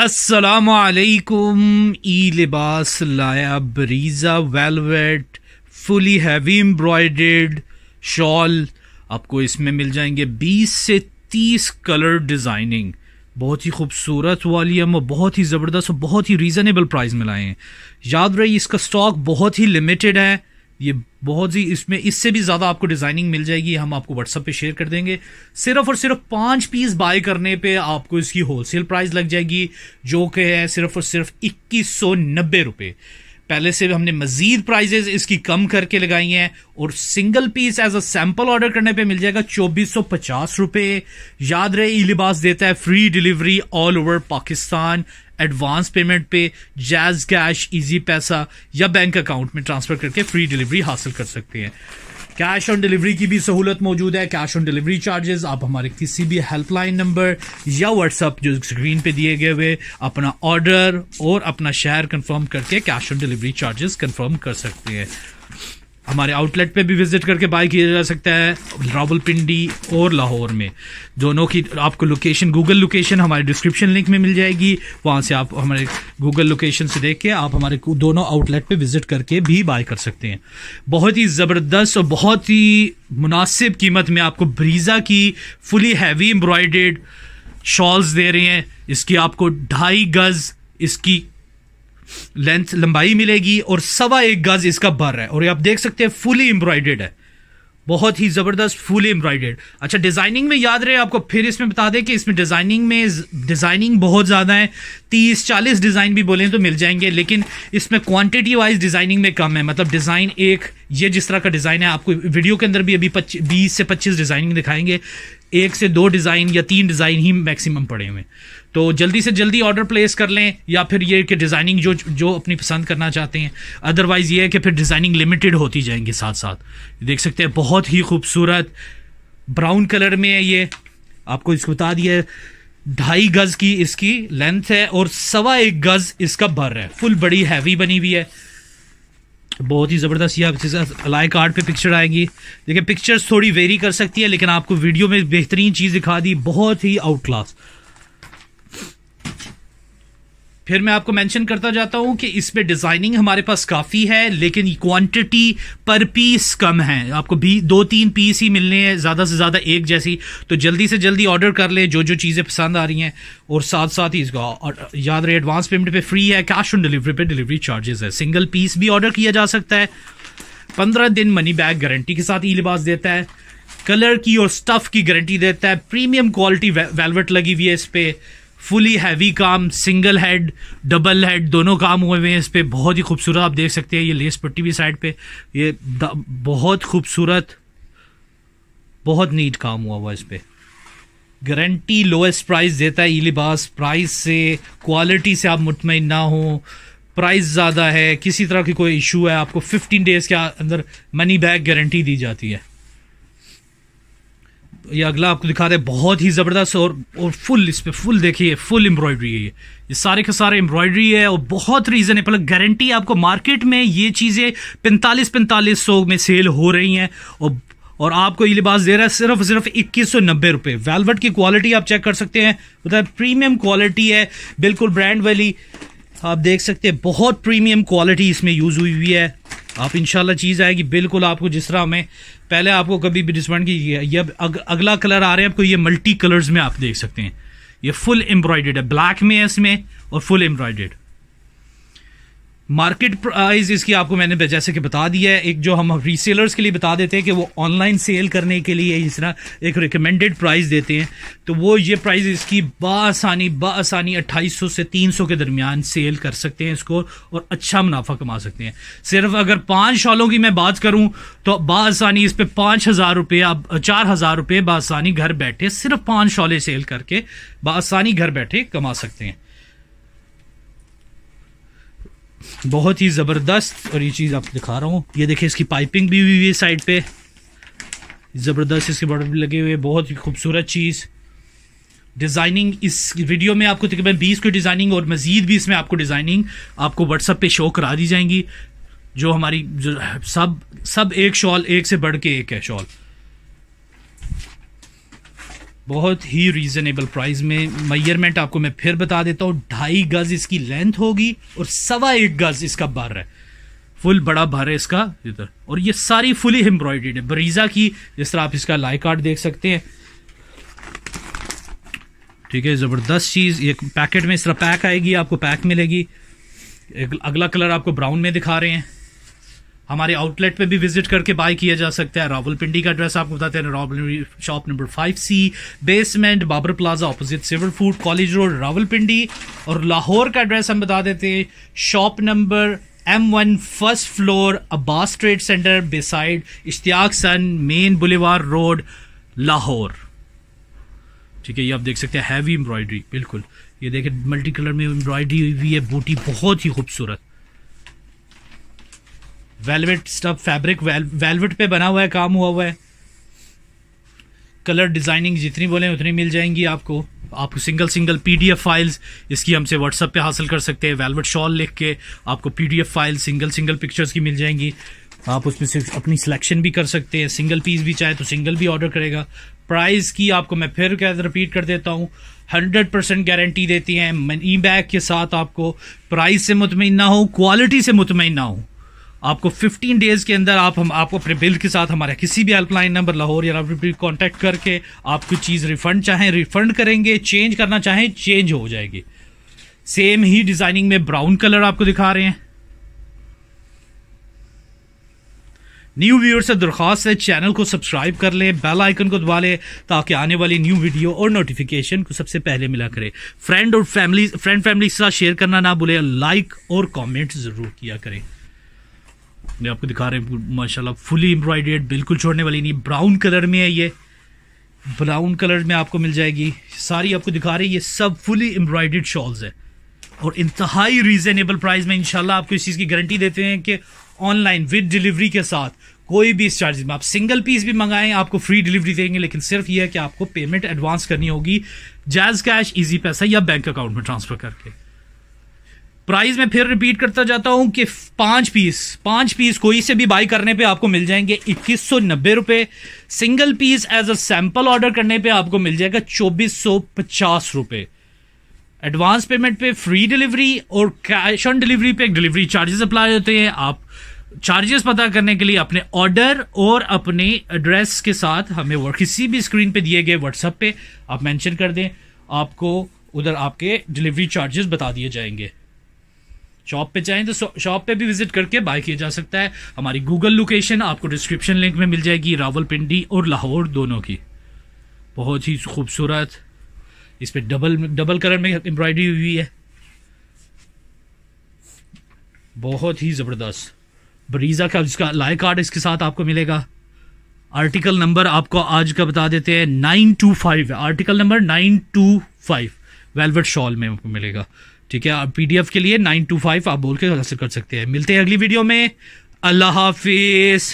असलकुम ई लिबास लाया Breeza velvet fully heavy embroidered shawl आपको इसमें मिल जाएंगे 20 से 30 कलर डिज़ाइनिंग बहुत ही खूबसूरत वाली हम बहुत ही ज़बरदस्त और बहुत ही रीज़नेबल प्राइस में लाए हैं याद रही इसका स्टॉक बहुत ही लिमिटेड है ये बहुत ही इसमें इससे भी ज़्यादा आपको डिज़ाइनिंग मिल जाएगी हम आपको व्हाट्सअप पे शेयर कर देंगे सिर्फ और सिर्फ पांच पीस बाय करने पे आपको इसकी होलसेल प्राइस लग जाएगी जो कि है सिर्फ और सिर्फ इक्कीस सौ नब्बे रुपये पहले से हमने मजीद प्राइजेज इसकी कम करके लगाई हैं और single piece as a sample order करने पे मिल जाएगा चौबीस सौ पचास रुपये याद रहे ई लिबास देता है free delivery all over Pakistan advance payment पे जैज कैश इजी पैसा या बैंक अकाउंट में ट्रांसफर करके फ्री डिलीवरी हासिल कर सकते हैं कैश ऑन डिलीवरी की भी सहूलत मौजूद है कैश ऑन डिलीवरी चार्जेस आप हमारे किसी भी हेल्पलाइन नंबर या व्हाट्सअप जो स्क्रीन पे दिए गए हुए अपना ऑर्डर और अपना शहर कंफर्म करके cash on delivery charges confirm कर सकते हैं हमारे आउटलेट पे भी विजिट करके बाय किया जा सकता है रावलपिंडी और लाहौर में दोनों की आपको लोकेशन गूगल लोकेशन हमारे डिस्क्रिप्शन लिंक में मिल जाएगी वहाँ से आप हमारे गूगल लोकेशन से देख के आप हमारे दोनों आउटलेट पे विजिट करके भी बाय कर सकते हैं बहुत ही ज़बरदस्त और बहुत ही मुनासिब कीमत में आपको ब्रीज़ा की फुली हैवी एम्ब्रॉयडेड शॉल्स दे रहे हैं इसकी आपको ढाई गज़ इसकी लेंथ लंबाई मिलेगी और सवा एक गज इसका बर है और ये आप देख सकते हैं फुली एम्ब्रॉयडेड है बहुत ही ज़बरदस्त फुली एम्ब्रॉयडेड अच्छा डिज़ाइनिंग में याद रहे आपको फिर इसमें बता दें कि इसमें डिज़ाइनिंग में डिज़ाइनिंग बहुत ज़्यादा है तीस चालीस डिज़ाइन भी बोले तो मिल जाएंगे लेकिन इसमें क्वांटिटी वाइज डिज़ाइनिंग में कम है मतलब डिज़ाइन एक ये जिस तरह का डिज़ाइन है आपको वीडियो के अंदर भी अभी बीस से पच्चीस डिज़ाइनिंग दिखाएंगे एक से दो डिज़ाइन या तीन डिज़ाइन ही मैक्सिमम पड़े हुए तो जल्दी से जल्दी ऑर्डर प्लेस कर लें या फिर ये कि डिज़ाइनिंग जो जो अपनी पसंद करना चाहते हैं अदरवाइज़ ये है कि फिर डिज़ाइनिंग लिमिटेड होती जाएंगी साथ साथ देख सकते हैं बहुत ही खूबसूरत ब्राउन कलर में है ये आपको इसको बता दिया ढाई गज़ की इसकी लेंथ है और सवा एक गज़ इसका भर है फुल बड़ी हैवी बनी हुई है बहुत ही ज़बरदस्त यह आपके साथ कार्ड पे पिक्चर आएंगी देखिए पिक्चर्स थोड़ी वेरी कर सकती है लेकिन आपको वीडियो में बेहतरीन चीज़ दिखा दी बहुत ही आउट क्लास फिर मैं आपको मेंशन करता जाता हूं कि इसमें डिज़ाइनिंग हमारे पास काफ़ी है लेकिन क्वांटिटी पर पीस कम है आपको भी दो तीन पीस ही मिलने हैं ज़्यादा से ज़्यादा एक जैसी तो जल्दी से जल्दी ऑर्डर कर ले जो जो चीज़ें पसंद आ रही हैं और साथ साथ ही इसका याद रहे एडवांस पेमेंट पे फ्री है कैश ऑन डिलीवरी पे डिलीवरी चार्जेस है सिंगल पीस भी ऑर्डर किया जा सकता है पंद्रह दिन मनी बैग गारंटी के साथ ई लिबास देता है कलर की और स्टफ़ की गारंटी देता है प्रीमियम क्वालिटी वेलवेट लगी हुई है इस पर फुली हैवी काम सिंगल हेड डबल हेड दोनों काम हुए हुए हैं इस पर बहुत ही खूबसूरत आप देख सकते हैं ये लेस पट्टी भी साइड पे ये बहुत खूबसूरत बहुत नीट काम हुआ हुआ इस पर गारंटी लोएस्ट प्राइस देता है ई लिबास प्राइस से क्वालिटी से आप मुतमिन ना हो प्राइस ज़्यादा है किसी तरह की कोई इशू है आपको 15 डेज़ के अंदर मनी बैक गारंटी दी जाती है ये अगला आपको दिखा रहे हैं बहुत ही ज़बरदस्त और और फुल इस पर फुल देखिए फुल एम्ब्रॉयडरी है ये ये सारे के सारे एम्ब्रॉयडरी है और बहुत रीज़न है मतलब गारंटी आपको मार्केट में ये चीज़ें पैंतालीस पैंतालीस सौ में सेल हो रही हैं और और आपको ये लिबास दे रहा है सिर्फ सिर्फ इक्कीस सौ नब्बे रुपये वेलवेट की क्वालिटी आप चेक कर सकते हैं बताए प्रीमियम क्वालिटी है बिल्कुल ब्रांड वाली आप देख सकते हैं बहुत प्रीमियम क्वालिटी इसमें यूज़ हुई हुई है आप इनशाला चीज़ आएगी बिल्कुल आपको जिस तरह में पहले आपको कभी भी डिस्पॉइंट की ये अग, अगला कलर आ रहे हैं आपको ये मल्टी कलर्स में आप देख सकते हैं ये फुल एम्ब्रॉयडेड है ब्लैक में है इसमें और फुल एम्ब्रॉयडेड मार्केट प्राइस इसकी आपको मैंने जैसे कि बता दिया है एक जो हम रीसेलर्स के लिए बता देते हैं कि वो ऑनलाइन सेल करने के लिए इस तरह एक रिकमेंडेड प्राइस देते हैं तो वो ये प्राइस इसकी बासानी अट्ठाईस 2800 से 300 के दरमियान सेल कर सकते हैं इसको और अच्छा मुनाफा कमा सकते हैं सिर्फ अगर पाँच शॉलों की मैं बात करूँ तो बसानी इस पर पाँच हज़ार रुपये आप चार हज़ार रुपये बासानी घर बैठे सिर्फ पाँच शॉलें सेल करके बासानी घर बैठे कमा सकते हैं बहुत ही ज़बरदस्त और ये चीज़ आपको दिखा रहा हूँ ये देखिए इसकी पाइपिंग भी हुई हुई है साइड पे ज़बरदस्त इसके बॉर्डर भी लगे हुए बहुत ही खूबसूरत चीज़ डिज़ाइनिंग इस वीडियो में आपको तकरीबन बीस की डिज़ाइनिंग और मज़ीद भी इसमें आपको डिज़ाइनिंग आपको व्हाट्सअप पे शो करा दी जाएंगी जो हमारी जो सब सब एक शॉल एक से बढ़ के एक है शॉल बहुत ही रीज़नेबल प्राइस में मैयरमेंट आपको मैं फिर बता देता हूँ ढाई गज़ इसकी लेंथ होगी और सवा एक गज़ इसका बार है फुल बड़ा भर है इसका इधर और ये सारी फुली एम्ब्रॉयड्रीड है बरीज़ा की जिस तरह आप इसका लाई कार्ड देख सकते हैं ठीक है ज़बरदस्त चीज़ ये पैकेट में इस तरह पैक आएगी आपको पैक मिलेगी अगला कलर आपको ब्राउन में दिखा रहे हैं हमारे आउटलेट पे भी विजिट करके बाय किया जा सकता है रावलपिंडी का एड्रेस आपको बताते हैं Rawal shop number five C basement Babar plaza opposite civil food college road Rawalpindi और लाहौर का एड्रेस हम बता देते हैं shop number M one first floor Abbas trade centre beside Ishtiaq son main boulevard road Lahore ठीक है ये आप देख सकते हैं हैवी एम्ब्रॉयडरी बिल्कुल ये देखें मल्टी कलर में एम्ब्रॉयडरी हुई है बूटी बहुत ही खूबसूरत वेलवेट स्टफ फैब्रिक वेलवेट पे बना हुआ है काम हुआ हुआ है कलर डिज़ाइनिंग जितनी बोले उतनी मिल जाएंगी आपको आपको सिंगल सिंगल पीडीएफ फाइल्स इसकी हमसे व्हाट्सअप पे हासिल कर सकते हैं वेलवेट शॉल लिख के आपको PDF file single single pictures की मिल जाएंगी आप उसमें से अपनी सिलेक्शन भी कर सकते हैं सिंगल पीस भी चाहे तो सिंगल भी ऑर्डर करेगा प्राइस की आपको मैं फिर क्या रिपीट कर देता हूँ हंड्रेड परसेंट गारंटी देती हैं मनी बैग के साथ आपको प्राइस से मुतमिन ना हो क्वालिटी से मुतमिन ना हो आपको 15 डेज़ के अंदर आप हम आपको अपने बिल के साथ हमारे किसी भी हेल्पलाइन नंबर लाहौर या कॉन्टैक्ट करके आप कोई चीज़ रिफ़ंड चाहें रिफ़ंड करेंगे चेंज करना चाहें चेंज हो जाएगी सेम ही डिज़ाइनिंग में ब्राउन कलर आपको दिखा रहे हैं न्यू व्यूअर्स से दरख्वास्त है चैनल को सब्सक्राइब कर लें बेल आइकन को दबा लें ताकि आने वाली न्यू वीडियो और नोटिफिकेशन को सबसे पहले मिला करें फ्रेंड और फैमिली फ्रेंड फैमिली के साथ शेयर करना ना भूलें लाइक और कमेंट ज़रूर किया करें ये आपको दिखा रहे हैं माशाल्लाह फुली एम्ब्रॉयडेड बिल्कुल छोड़ने वाली नहीं ब्राउन कलर में है ये ब्राउन कलर में आपको मिल जाएगी सारी आपको दिखा रही है ये सब फुली एम्ब्रॉयडेड शॉल्स है और इंतहाई रीजनेबल प्राइस में इंशाल्लाह आपको इस चीज़ की गारंटी देते हैं कि ऑनलाइन विद डिलीवरी के साथ कोई भी इस चार्जेस में आप सिंगल पीस भी मंगाएं आपको फ्री डिलीवरी देंगे लेकिन सिर्फ ये है कि आपको पेमेंट एडवांस करनी होगी जैज कैश ईजी पैसा या बैंक अकाउंट में ट्रांसफर करके प्राइस में फिर रिपीट करता जाता हूँ कि पाँच पीस पाँच पीस कोई से भी बाई करने पे आपको मिल जाएंगे इक्कीस सौ नब्बे रुपये single piece as a sample order करने पे आपको मिल जाएगा चौबीस सौ पचास रुपये एडवांस पेमेंट पे फ्री डिलीवरी और कैश ऑन डिलीवरी पे डिलीवरी चार्जेस अप्लाई होते हैं आप चार्जेस पता करने के लिए अपने ऑर्डर और अपने एड्रेस के साथ हमें किसी भी स्क्रीन पे दिए गए व्हाट्सएप पे आप मेंशन कर दें आपको उधर आपके डिलीवरी चार्जेस बता दिए जाएंगे शॉप पे चाहें तो शॉप पे भी विजिट करके बाय किया जा सकता है हमारी गूगल लोकेशन आपको डिस्क्रिप्शन लिंक में मिल जाएगी रावलपिंडी और लाहौर दोनों की बहुत ही खूबसूरत इस पर डबल डबल कलर में एम्ब्रॉयडरी हुई है बहुत ही ज़बरदस्त बरीज़ा का जिसका लाइक कार्ड इसके साथ आपको मिलेगा आर्टिकल नंबर आपको आज का बता देते हैं nine two five article number nine two five velvet shawl में आपको मिलेगा ठीक है पीडीएफ के लिए नाइन टू फाइव आप बोल के हासिल कर सकते हैं मिलते हैं अगली वीडियो में अल्लाह हाफिज़